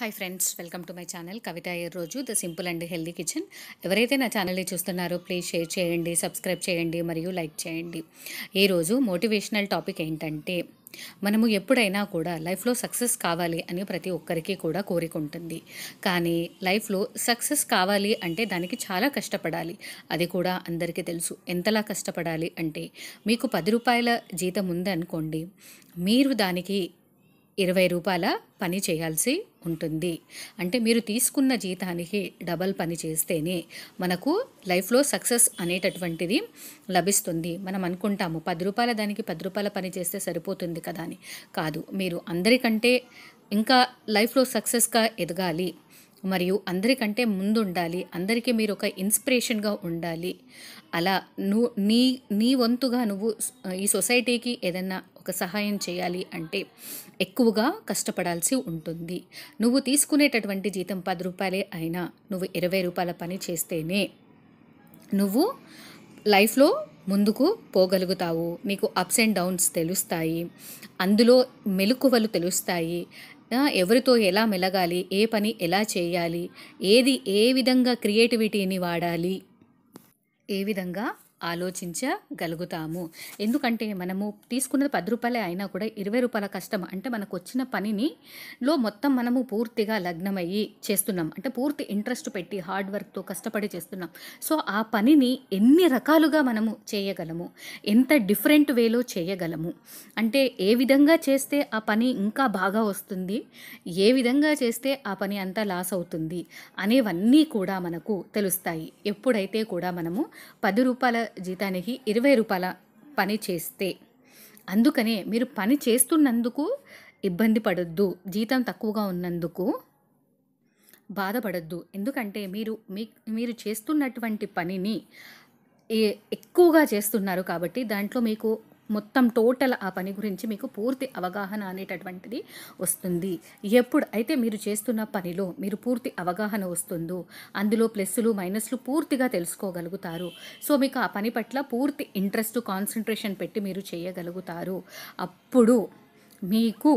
hi friends welcome to my channel Kavitha Roju the simple and healthy kitchen ఎవరైతే నా ఛానల్ని చూస్తున్నారో ప్లీజ్ షేర్ చేయండి సబ్స్క్రైబ్ చేయండి మరియు లైక్ చేయండి ఈరోజు మోటివేషనల్ టాపిక్ ఏంటంటే మనము ఎప్పుడైనా కూడా లైఫ్లో సక్సెస్ కావాలి అని ప్రతి ఒక్కరికి కూడా కోరిక ఉంటుంది కానీ లైఫ్లో సక్సెస్ కావాలి అంటే దానికి చాలా కష్టపడాలి అది కూడా అందరికీ తెలుసు ఎంతలా కష్టపడాలి అంటే మీకు పది రూపాయల జీతం ఉందనుకోండి మీరు దానికి ఇరవై రూపాయల పని చేయాల్సి ఉంటుంది అంటే మీరు తీసుకున్న జీతానికి డబల్ పని చేస్తేనే మనకు లైఫ్లో సక్సెస్ అనేటటువంటిది లభిస్తుంది మనం అనుకుంటాము పది రూపాయల దానికి పది రూపాయల పని చేస్తే సరిపోతుంది కదా అని కాదు మీరు అందరికంటే ఇంకా లైఫ్లో సక్సెస్గా ఎదగాలి మరియు అందరికంటే ముందుండాలి అందరికీ మీరు ఒక ఇన్స్పిరేషన్గా ఉండాలి అలా నువ్వు నీ నీ వంతుగా నువ్వు ఈ సొసైటీకి ఏదైనా ఒక సహాయం చేయాలి అంటే ఎక్కువగా కష్టపడాల్సి ఉంటుంది నువ్వు తీసుకునేటటువంటి జీతం పది రూపాయలే అయినా నువ్వు ఇరవై రూపాయల పని చేస్తేనే నువ్వు లైఫ్లో ముందుకు పోగలుగుతావు నీకు అప్స్ అండ్ డౌన్స్ తెలుస్తాయి అందులో మెలకువలు తెలుస్తాయి ఎవరితో ఎలా మెలగాలి ఏ పని ఎలా చేయాలి ఏది ఏ విధంగా క్రియేటివిటీని వాడాలి ఏ విధంగా ఆలోచించగలుగుతాము ఎందుకంటే మనము తీసుకున్నది పది రూపాయలే అయినా కూడా ఇరవై రూపాయల కష్టం అంటే మనకు వచ్చిన పనిని లో మొత్తం మనము పూర్తిగా లగ్నమయ్యి చేస్తున్నాం అంటే పూర్తి ఇంట్రెస్ట్ పెట్టి హార్డ్ వర్క్తో కష్టపడి చేస్తున్నాం సో ఆ పనిని ఎన్ని రకాలుగా మనము చేయగలము ఎంత డిఫరెంట్ వేలో చేయగలము అంటే ఏ విధంగా చేస్తే ఆ పని ఇంకా బాగా వస్తుంది ఏ విధంగా చేస్తే ఆ పని అంతా లాస్ అవుతుంది అనేవన్నీ కూడా మనకు తెలుస్తాయి ఎప్పుడైతే కూడా మనము పది రూపాయల జీతానికి ఇరవై రూపాయల పని చేస్తే అందుకనే మీరు పని చేస్తున్నందుకు ఇబ్బంది పడద్దు జీతం తక్కువగా ఉన్నందుకు బాధపడద్దు ఎందుకంటే మీరు మీ మీరు చేస్తున్నటువంటి పనిని ఎక్కువగా చేస్తున్నారు కాబట్టి దాంట్లో మీకు మొత్తం టోటల్ ఆ పని గురించి మీకు పూర్తి అవగాహన అనేటటువంటిది వస్తుంది ఎప్పుడు అయితే మీరు చేస్తున్న పనిలో మీరు పూర్తి అవగాహన వస్తుందో అందులో ప్లస్సులు మైనస్లు పూర్తిగా తెలుసుకోగలుగుతారు సో మీకు ఆ పని పట్ల పూర్తి ఇంట్రెస్ట్ కాన్సన్ట్రేషన్ పెట్టి మీరు చేయగలుగుతారు అప్పుడు మీకు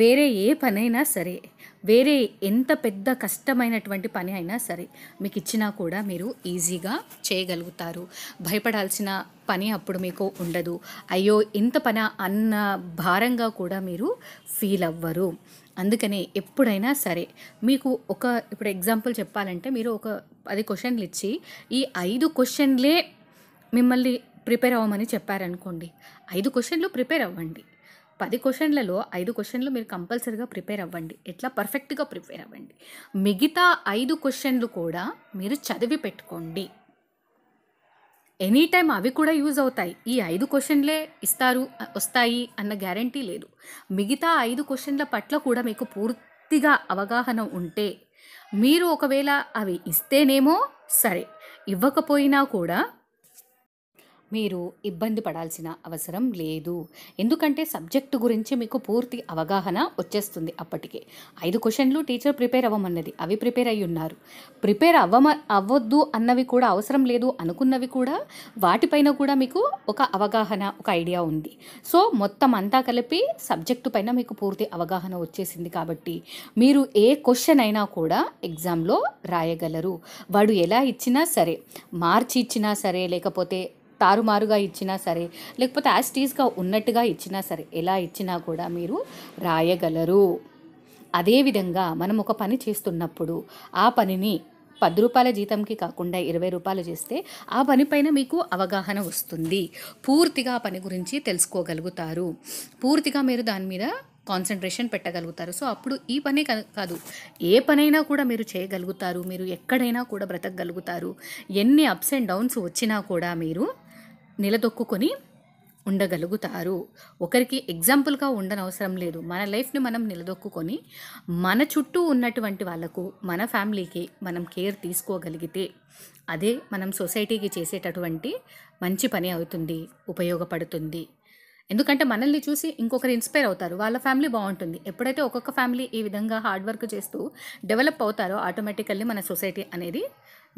వేరే ఏ పనైనా సరే వేరే ఎంత పెద్ద కష్టమైనటువంటి పని అయినా సరే మీకు ఇచ్చినా కూడా మీరు ఈజీగా చేయగలుగుతారు భయపడాల్సిన పని అప్పుడు మీకు ఉండదు అయ్యో ఇంత పని అన్న భారంగా కూడా మీరు ఫీల్ అవ్వరు అందుకనే ఎప్పుడైనా సరే మీకు ఒక ఇప్పుడు ఎగ్జాంపుల్ చెప్పాలంటే మీరు ఒక పది క్వశ్చన్లు ఇచ్చి ఈ ఐదు క్వశ్చన్లే మిమ్మల్ని ప్రిపేర్ అవ్వమని చెప్పారనుకోండి ఐదు క్వశ్చన్లు ప్రిపేర్ అవ్వండి పది క్వశ్చన్లలో ఐదు క్వశ్చన్లు మీరు కంపల్సరీగా ప్రిపేర్ అవ్వండి ఎట్లా పర్ఫెక్ట్గా ప్రిపేర్ అవ్వండి మిగతా ఐదు క్వశ్చన్లు కూడా మీరు చదివి పెట్టుకోండి ఎనీ టైం అవి కూడా యూజ్ అవుతాయి ఈ ఐదు క్వశ్చన్లే ఇస్తారు వస్తాయి అన్న గ్యారంటీ లేదు మిగతా ఐదు క్వశ్చన్ల పట్ల కూడా మీకు పూర్తిగా అవగాహన ఉంటే మీరు ఒకవేళ అవి ఇస్తేనేమో సరే ఇవ్వకపోయినా కూడా మీరు ఇబ్బంది పడాల్సిన అవసరం లేదు ఎందుకంటే సబ్జెక్టు గురించి మీకు పూర్తి అవగాహన వచ్చేస్తుంది అప్పటికే ఐదు క్వశ్చన్లు టీచర్ ప్రిపేర్ అవ్వమన్నది అవి ప్రిపేర్ అయి ఉన్నారు ప్రిపేర్ అవ్వమ అవ్వద్దు అన్నవి కూడా అవసరం లేదు అనుకున్నవి కూడా వాటిపైన కూడా మీకు ఒక అవగాహన ఒక ఐడియా ఉంది సో మొత్తం అంతా కలిపి సబ్జెక్టు పైన మీకు పూర్తి అవగాహన వచ్చేసింది కాబట్టి మీరు ఏ క్వశ్చన్ అయినా కూడా ఎగ్జామ్లో రాయగలరు వాడు ఎలా ఇచ్చినా సరే మార్చి ఇచ్చినా సరే లేకపోతే తారుమారుగా ఇచ్చినా సరే లేకపోతే యాస్టీస్గా ఉన్నట్టుగా ఇచ్చినా సరే ఎలా ఇచ్చినా కూడా మీరు రాయగలరు అదేవిధంగా మనం ఒక పని చేస్తున్నప్పుడు ఆ పనిని పది రూపాయల జీతంకి కాకుండా ఇరవై రూపాయలు చేస్తే ఆ పనిపైన మీకు అవగాహన వస్తుంది పూర్తిగా ఆ పని గురించి తెలుసుకోగలుగుతారు పూర్తిగా మీరు దాని మీద కాన్సన్ట్రేషన్ పెట్టగలుగుతారు సో అప్పుడు ఈ పని కాదు ఏ పనైనా కూడా మీరు చేయగలుగుతారు మీరు ఎక్కడైనా కూడా బ్రతకగలుగుతారు ఎన్ని అప్స్ అండ్ డౌన్స్ వచ్చినా కూడా మీరు నిలదొక్కుని ఉండగలుగుతారు ఒకరికి ఎగ్జాంపుల్గా ఉండనవసరం లేదు మన లైఫ్ని మనం నిలదొక్కుని మన చుట్టూ ఉన్నటువంటి వాళ్ళకు మన ఫ్యామిలీకి మనం కేర్ తీసుకోగలిగితే అదే మనం సొసైటీకి చేసేటటువంటి మంచి పని అవుతుంది ఉపయోగపడుతుంది ఎందుకంటే మనల్ని చూసి ఇంకొకరు ఇన్స్పైర్ అవుతారు వాళ్ళ ఫ్యామిలీ బాగుంటుంది ఎప్పుడైతే ఒక్కొక్క ఫ్యామిలీ ఈ విధంగా హార్డ్ వర్క్ చేస్తూ డెవలప్ అవుతారో ఆటోమేటికల్లీ మన సొసైటీ అనేది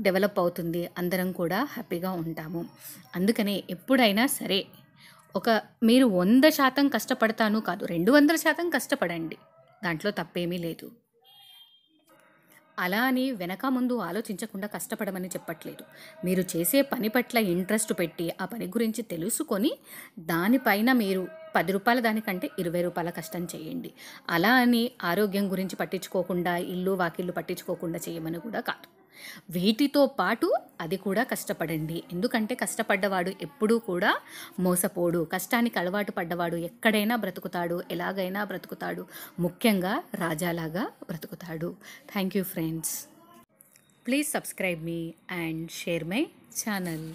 డెవలప్ అవుతుంది అందరం కూడా హ్యాపీగా ఉంటాము అందుకనే ఎప్పుడైనా సరే ఒక మీరు వంద శాతం కష్టపడతాను కాదు రెండు వందల శాతం కష్టపడండి దాంట్లో తప్పేమీ లేదు అలా అని వెనక ముందు ఆలోచించకుండా కష్టపడమని చెప్పట్లేదు మీరు చేసే పని పట్ల ఇంట్రెస్ట్ పెట్టి ఆ పని గురించి తెలుసుకొని దానిపైన మీరు పది రూపాయల దానికంటే ఇరవై రూపాయల కష్టం చేయండి అలా అని ఆరోగ్యం గురించి పట్టించుకోకుండా ఇల్లు వాకిళ్ళు పట్టించుకోకుండా చేయమని కూడా కాదు వీటితో పాటు అది కూడా కష్టపడండి ఎందుకంటే కష్టపడ్డవాడు ఎప్పుడూ కూడా మోసపోడు కష్టానికి అలవాటు పడ్డవాడు ఎక్కడైనా బ్రతుకుతాడు ఎలాగైనా బ్రతుకుతాడు ముఖ్యంగా రాజాలాగా బ్రతుకుతాడు thank you friends please subscribe మీ అండ్ షేర్ మై ఛానల్